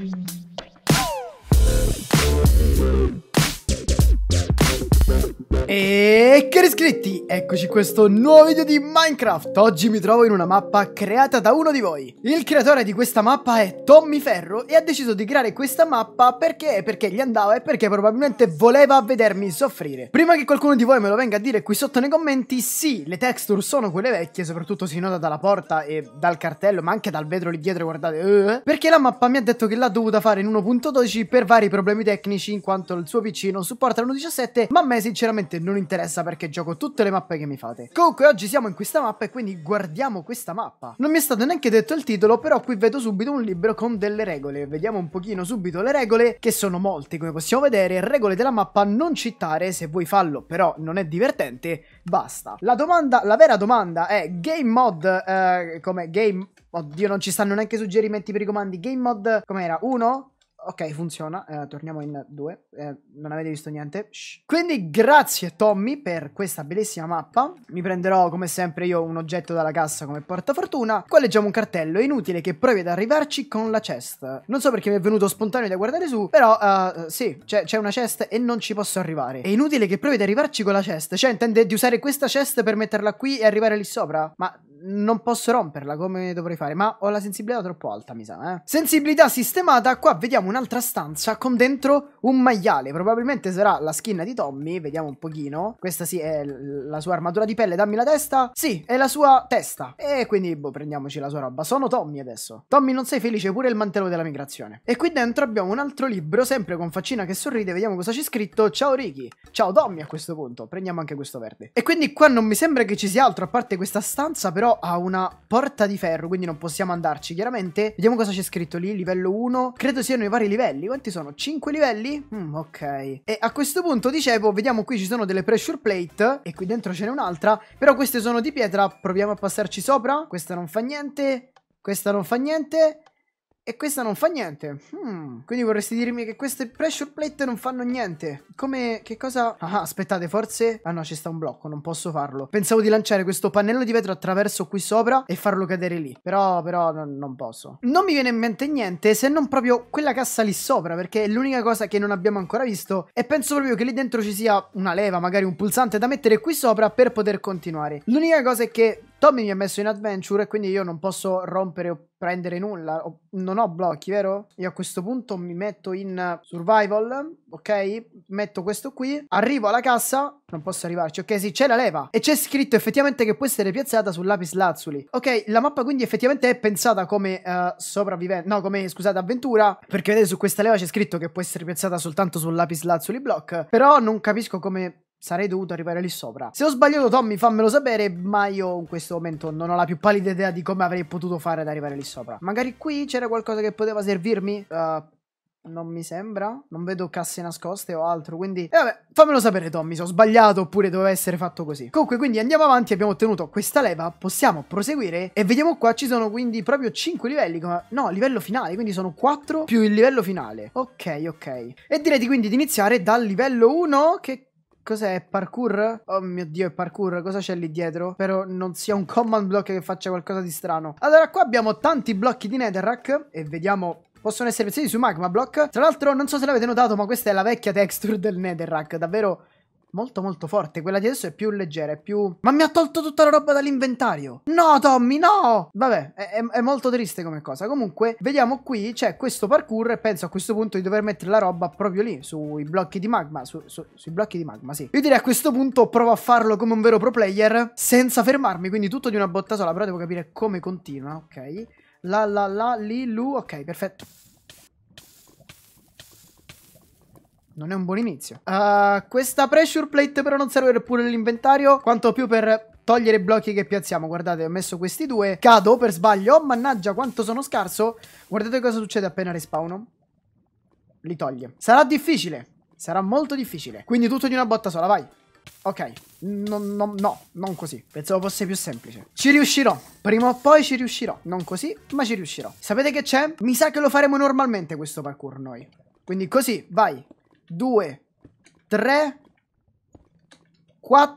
Thank you. E cari iscritti, eccoci questo nuovo video di Minecraft. Oggi mi trovo in una mappa creata da uno di voi. Il creatore di questa mappa è Tommy Ferro e ha deciso di creare questa mappa perché, perché gli andava e perché probabilmente voleva vedermi soffrire. Prima che qualcuno di voi me lo venga a dire qui sotto nei commenti, sì, le texture sono quelle vecchie, soprattutto si nota dalla porta e dal cartello, ma anche dal vetro lì dietro, guardate. Eh. perché la mappa mi ha detto che l'ha dovuta fare in 1.12 per vari problemi tecnici, in quanto il suo PC non supporta l'1.17, ma a me sinceramente non interessa perché gioco tutte le mappe che mi fate. Comunque oggi siamo in questa mappa e quindi guardiamo questa mappa. Non mi è stato neanche detto il titolo, però qui vedo subito un libro con delle regole. Vediamo un pochino subito le regole, che sono molte come possiamo vedere. Regole della mappa, non citare, se vuoi fallo però non è divertente, basta. La domanda, la vera domanda è game mod, eh, come game... Oddio, non ci stanno neanche suggerimenti per i comandi. Game mod, com'era? 1? Ok, funziona. Eh, torniamo in due. Eh, non avete visto niente. Shh. Quindi grazie Tommy per questa bellissima mappa. Mi prenderò come sempre io un oggetto dalla cassa come portafortuna. Qua leggiamo un cartello. È inutile che provi ad arrivarci con la chest. Non so perché mi è venuto spontaneo da guardare su. Però uh, sì, c'è una chest e non ci posso arrivare. È inutile che provi ad arrivarci con la chest. Cioè intende di usare questa chest per metterla qui e arrivare lì sopra? Ma non posso romperla come dovrei fare, ma ho la sensibilità troppo alta, mi sa, eh. Sensibilità sistemata, qua vediamo un'altra stanza con dentro un maiale, probabilmente sarà la skin di Tommy, vediamo un pochino. Questa sì è la sua armatura di pelle, dammi la testa. Sì, è la sua testa. E quindi, boh, prendiamoci la sua roba. Sono Tommy adesso. Tommy, non sei felice pure il mantello della migrazione. E qui dentro abbiamo un altro libro, sempre con faccina che sorride, vediamo cosa c'è scritto. Ciao Ricky. Ciao Tommy a questo punto. Prendiamo anche questo verde. E quindi qua non mi sembra che ci sia altro a parte questa stanza, però però ha una porta di ferro, quindi non possiamo andarci chiaramente. Vediamo cosa c'è scritto lì, livello 1. Credo siano i vari livelli. Quanti sono? 5 livelli? Mm, ok. E a questo punto, dicevo, vediamo qui ci sono delle pressure plate e qui dentro ce n'è un'altra, però queste sono di pietra, proviamo a passarci sopra. Questa non fa niente, questa non fa niente. E questa non fa niente. Hmm. Quindi vorresti dirmi che queste pressure plate non fanno niente. Come... Che cosa... Ah, aspettate, forse... Ah no, ci sta un blocco, non posso farlo. Pensavo di lanciare questo pannello di vetro attraverso qui sopra e farlo cadere lì. Però, però, no, non posso. Non mi viene in mente niente se non proprio quella cassa lì sopra, perché è l'unica cosa che non abbiamo ancora visto. E penso proprio che lì dentro ci sia una leva, magari un pulsante da mettere qui sopra per poter continuare. L'unica cosa è che Tommy mi ha messo in adventure e quindi io non posso rompere o prendere nulla. Non ho blocchi, vero? Io a questo punto mi metto in survival, ok? Metto questo qui, arrivo alla cassa, non posso arrivarci, ok? Sì, c'è la leva e c'è scritto effettivamente che può essere piazzata sul lapis lazuli. Ok, la mappa quindi effettivamente è pensata come uh, eh, sopravvivenza, no, come, scusate, avventura, perché vedete su questa leva c'è scritto che può essere piazzata soltanto sul lapis lazuli block, però non capisco come Sarei dovuto arrivare lì sopra. Se ho sbagliato, Tommy, fammelo sapere, ma io in questo momento non ho la più pallida idea di come avrei potuto fare ad arrivare lì sopra. Magari qui c'era qualcosa che poteva servirmi? Uh, non mi sembra. Non vedo casse nascoste o altro, quindi... E eh, vabbè, fammelo sapere, Tommy, se ho sbagliato oppure doveva essere fatto così. Comunque, quindi andiamo avanti, abbiamo ottenuto questa leva, possiamo proseguire e vediamo qua, ci sono quindi proprio 5 livelli, come... no, livello finale, quindi sono 4 più il livello finale. Ok, ok. E direi quindi di iniziare dal livello 1, che Cos'è? È parkour? Oh mio dio, è parkour. Cosa c'è lì dietro? Spero non sia un command block che faccia qualcosa di strano. Allora, qua abbiamo tanti blocchi di netherrack. E vediamo possono essere pensati su Magma Block. Tra l'altro, non so se l'avete notato, ma questa è la vecchia texture del Netherrack. Davvero molto molto forte. Quella di adesso è più leggera, è più... Ma mi ha tolto tutta la roba dall'inventario! No, Tommy, no! Vabbè, è, è, è, molto triste come cosa. Comunque, vediamo qui, c'è questo parkour e penso a questo punto di dover mettere la roba proprio lì, sui blocchi di magma, su, su, sui blocchi di magma, sì. Io direi a questo punto provo a farlo come un vero pro player, senza fermarmi, quindi tutto di una botta sola, però devo capire come continua, ok? La la la, lì, lu, ok, perfetto. non è un buon inizio. Uh, questa pressure plate però non serve pure nell'inventario, quanto più per togliere i blocchi che piazziamo. Guardate, ho messo questi due. Cado per sbaglio. Oh, mannaggia, quanto sono scarso. Guardate cosa succede appena respawno. Li toglie. Sarà difficile. Sarà molto difficile. Quindi tutto di una botta sola, vai. Ok, no, no, no, non così. Pensavo fosse più semplice. Ci riuscirò. Prima o poi ci riuscirò. Non così, ma ci riuscirò. Sapete che c'è? Mi sa che lo faremo normalmente questo parkour noi. Quindi così, vai. 2, 3, 4.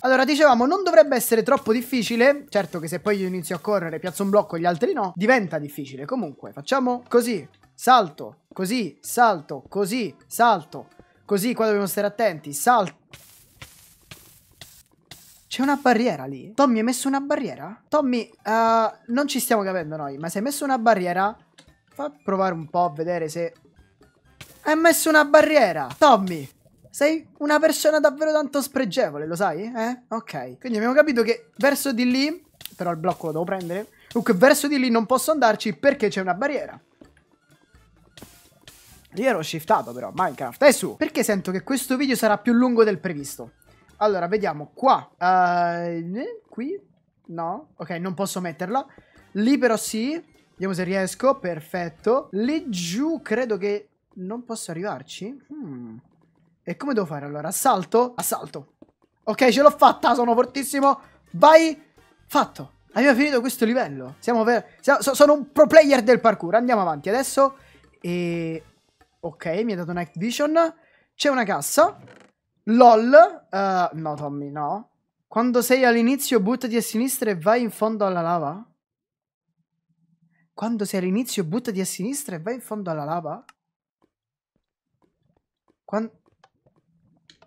Allora, dicevamo, non dovrebbe essere troppo difficile. Certo che se poi io inizio a correre, piazzo un blocco e gli altri no, diventa difficile. Comunque, facciamo così. Salto, così, salto, così, salto. Così, qua dobbiamo stare attenti. Salto. C'è una barriera lì? Tommy, hai messo una barriera? Tommy, uh, non ci stiamo capendo noi, ma se hai messo una barriera Fa provare un po' a vedere se... Hai messo una barriera! Tommy! Sei una persona davvero tanto spregevole, lo sai? Eh? Ok. Quindi abbiamo capito che verso di lì... Però il blocco lo devo prendere. Comunque verso di lì non posso andarci perché c'è una barriera. Io ero shiftato però, Minecraft. E su! Perché sento che questo video sarà più lungo del previsto. Allora, vediamo qua. Uh, qui? No? Ok, non posso metterla. Lì però sì. Vediamo se riesco, perfetto. Lì giù credo che non posso arrivarci. Hmm. E come devo fare allora? Assalto? Assalto. Ok, ce l'ho fatta, sono fortissimo. Vai! Fatto. Abbiamo finito questo livello. Siamo per... Siamo... sono un pro player del parkour. Andiamo avanti adesso. E... Ok, mi ha dato night vision. C'è una cassa. LOL. Uh, no, Tommy, no. Quando sei all'inizio buttati a sinistra e vai in fondo alla lava. Quando sei all'inizio, buttati a sinistra e vai in fondo alla lava? Quando,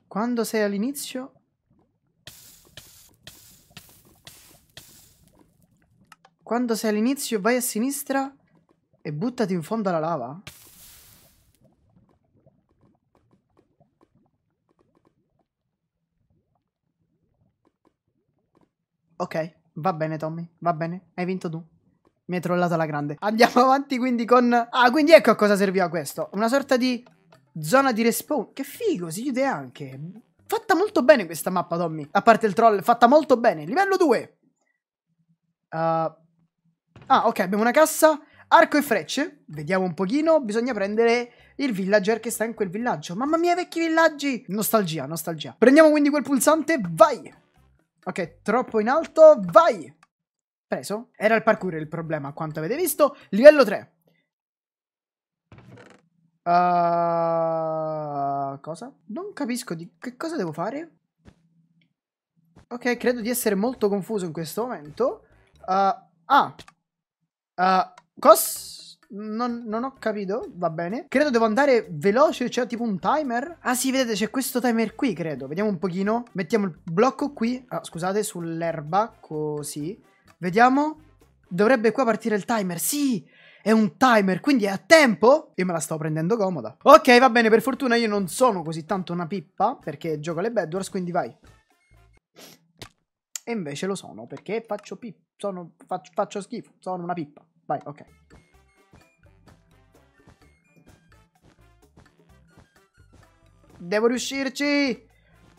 Quando sei all'inizio... Quando sei all'inizio, vai a sinistra e buttati in fondo alla lava? Ok, va bene Tommy, va bene, hai vinto tu. Mi è trollata la grande. Andiamo avanti quindi con... Ah, quindi ecco a cosa serviva questo. Una sorta di zona di respawn. Che figo, si chiude anche. Fatta molto bene questa mappa, Tommy. A parte il troll, fatta molto bene. Livello 2. Uh... Ah, ok, abbiamo una cassa. Arco e frecce. Vediamo un pochino. Bisogna prendere il villager che sta in quel villaggio. Mamma mia, vecchi villaggi! Nostalgia, nostalgia. Prendiamo quindi quel pulsante. Vai! Ok, troppo in alto. Vai! Preso. Era il parkour il problema, a quanto avete visto. Livello 3. Uh, cosa? Non capisco di che cosa devo fare. Ok, credo di essere molto confuso in questo momento. Uh, ah. Uh, cos? Non, non, ho capito, va bene. Credo devo andare veloce, c'è cioè tipo un timer. Ah sì, vedete, c'è questo timer qui, credo. Vediamo un pochino. Mettiamo il blocco qui. Ah, scusate, sull'erba, così. Vediamo. Dovrebbe qua partire il timer. Sì, è un timer, quindi è a tempo? Io me la sto prendendo comoda. Ok, va bene, per fortuna io non sono così tanto una pippa, perché gioco alle Bedwars, quindi vai. E invece lo sono, perché faccio pippa, sono, faccio, faccio schifo, sono una pippa. Vai, ok. Devo riuscirci!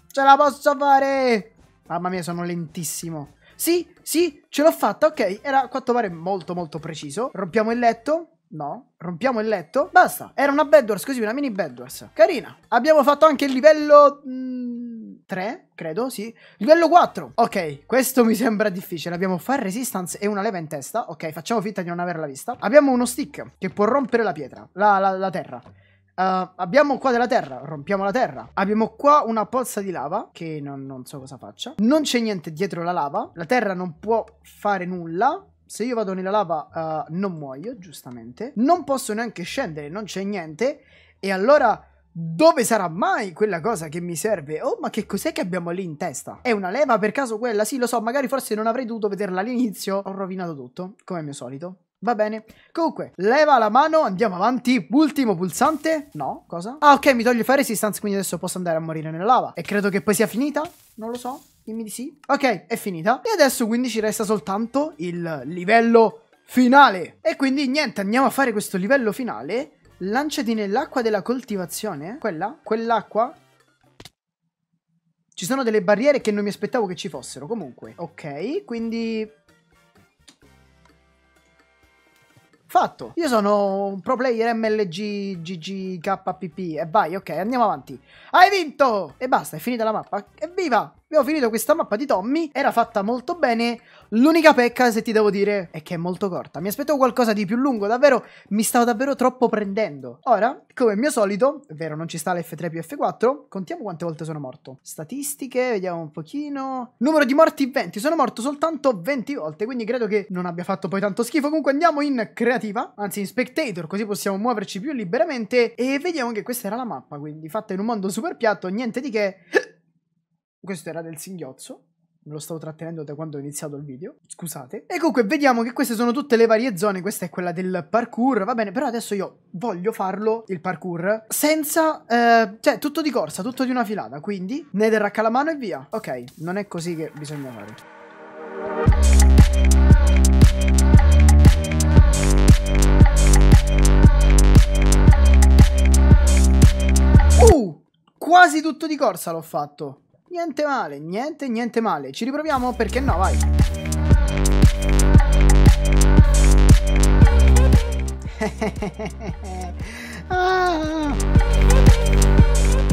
Ce la posso fare! Mamma mia, sono lentissimo. Sì, sì, ce l'ho fatta, ok. Era a quanto pare molto molto preciso. Rompiamo il letto. No, rompiamo il letto. Basta, era una bedwars così, una mini bedwars. Carina. Abbiamo fatto anche il livello... Mh, mm, 3, credo, sì. Livello 4. Ok, questo mi sembra difficile. Abbiamo fire resistance e una leva in testa. Ok, facciamo finta di non averla vista. Abbiamo uno stick che può rompere la pietra, la, la, la terra. Uh, abbiamo qua della terra, rompiamo la terra. Abbiamo qua una pozza di lava, che non, non so cosa faccia. Non c'è niente dietro la lava. La terra non può fare nulla. Se io vado nella lava uh, non muoio, giustamente. Non posso neanche scendere, non c'è niente. E allora... Dove sarà mai quella cosa che mi serve? Oh, ma che cos'è che abbiamo lì in testa? È una leva per caso quella? Sì, lo so, magari forse non avrei dovuto vederla all'inizio. Ho rovinato tutto, come al mio solito. Va bene. Comunque, leva la mano, andiamo avanti. Ultimo pulsante. No, cosa? Ah, ok, mi toglie fare resistance, quindi adesso posso andare a morire nella lava. E credo che poi sia finita? Non lo so. Dimmi di sì. Ok, è finita. E adesso quindi ci resta soltanto il livello finale. E quindi niente, andiamo a fare questo livello finale. Lanciati nell'acqua della coltivazione. Quella? Quell'acqua? Ci sono delle barriere che non mi aspettavo che ci fossero. Comunque, ok, quindi Fatto. Io sono un pro player MLG GGKPP. E vai, ok, andiamo avanti. Hai vinto! E basta, è finita la mappa. Evviva! Abbiamo finito questa mappa di Tommy, era fatta molto bene, l'unica pecca se ti devo dire è che è molto corta. Mi aspettavo qualcosa di più lungo, davvero mi stavo davvero troppo prendendo. Ora, come al mio solito, è vero non ci sta l'F3 più F4, contiamo quante volte sono morto. Statistiche, vediamo un pochino. Numero di morti 20, sono morto soltanto 20 volte, quindi credo che non abbia fatto poi tanto schifo. Comunque andiamo in creativa, anzi in spectator, così possiamo muoverci più liberamente e vediamo che questa era la mappa, quindi fatta in un mondo super piatto, niente di che... Questo era del singhiozzo. Me lo stavo trattenendo da quando ho iniziato il video. Scusate. E comunque vediamo che queste sono tutte le varie zone. Questa è quella del parkour. Va bene, però adesso io voglio farlo, il parkour, senza... Eh, cioè, tutto di corsa, tutto di una filata. Quindi, Nether a mano e via. Ok, non è così che bisogna fare. Uh! Quasi tutto di corsa l'ho fatto. Niente male, niente, niente male. Ci riproviamo? Perché no, vai. ah.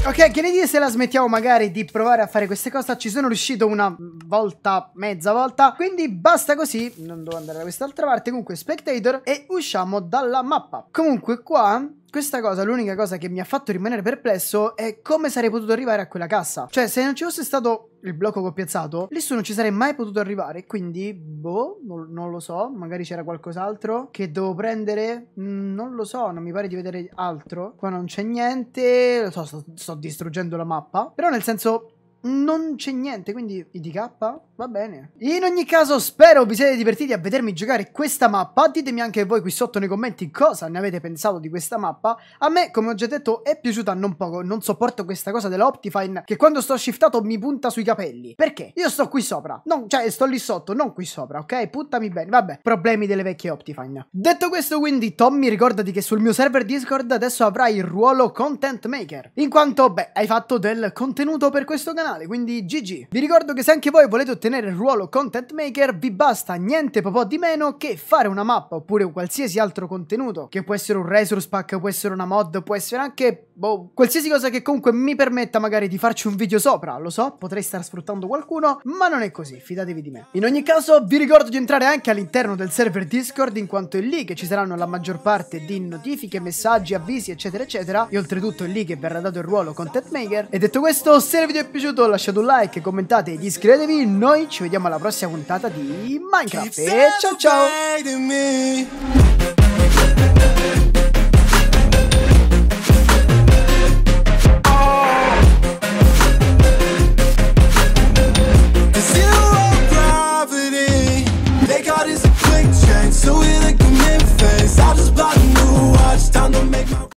Ok, che ne dite se la smettiamo magari di provare a fare queste cose? Ci sono riuscito una volta, mezza volta. Quindi basta così. Non devo andare da quest'altra parte. Comunque, spectator. E usciamo dalla mappa. Comunque, qua questa cosa, l'unica cosa che mi ha fatto rimanere perplesso è come sarei potuto arrivare a quella cassa. Cioè, se non ci fosse stato il blocco che ho piazzato, lì su non ci sarei mai potuto arrivare. Quindi, boh, non, non lo so. Magari c'era qualcos'altro che devo prendere. Mm, non lo so, non mi pare di vedere altro. Qua non c'è niente. Lo so, sto, sto distruggendo la mappa. Però, nel senso, non c'è niente, quindi IDK va bene. In ogni caso spero vi siete divertiti a vedermi giocare questa mappa, ditemi anche voi qui sotto nei commenti cosa ne avete pensato di questa mappa. A me, come ho già detto, è piaciuta non poco, non sopporto questa cosa dell'Optifine che quando sto shiftato mi punta sui capelli. Perché? Io sto qui sopra, non, cioè sto lì sotto, non qui sopra, ok? Puntami bene, vabbè, problemi delle vecchie Optifine. Detto questo quindi, Tommy, ricordati che sul mio server Discord adesso avrai il ruolo Content Maker, in quanto, beh, hai fatto del contenuto per questo canale canale, quindi GG. Vi ricordo che se anche voi volete ottenere il ruolo content maker, vi basta niente po' di meno che fare una mappa oppure qualsiasi altro contenuto, che può essere un resource pack, può essere una mod, può essere anche boh, qualsiasi cosa che comunque mi permetta magari di farci un video sopra, lo so, potrei star sfruttando qualcuno, ma non è così, fidatevi di me. In ogni caso vi ricordo di entrare anche all'interno del server Discord in quanto è lì che ci saranno la maggior parte di notifiche, messaggi, avvisi eccetera eccetera e oltretutto è lì che verrà dato il ruolo content maker e detto questo se il video è piaciuto lasciate un like, commentate ed iscrivetevi. Noi ci vediamo alla prossima puntata di Minecraft. E ciao ciao!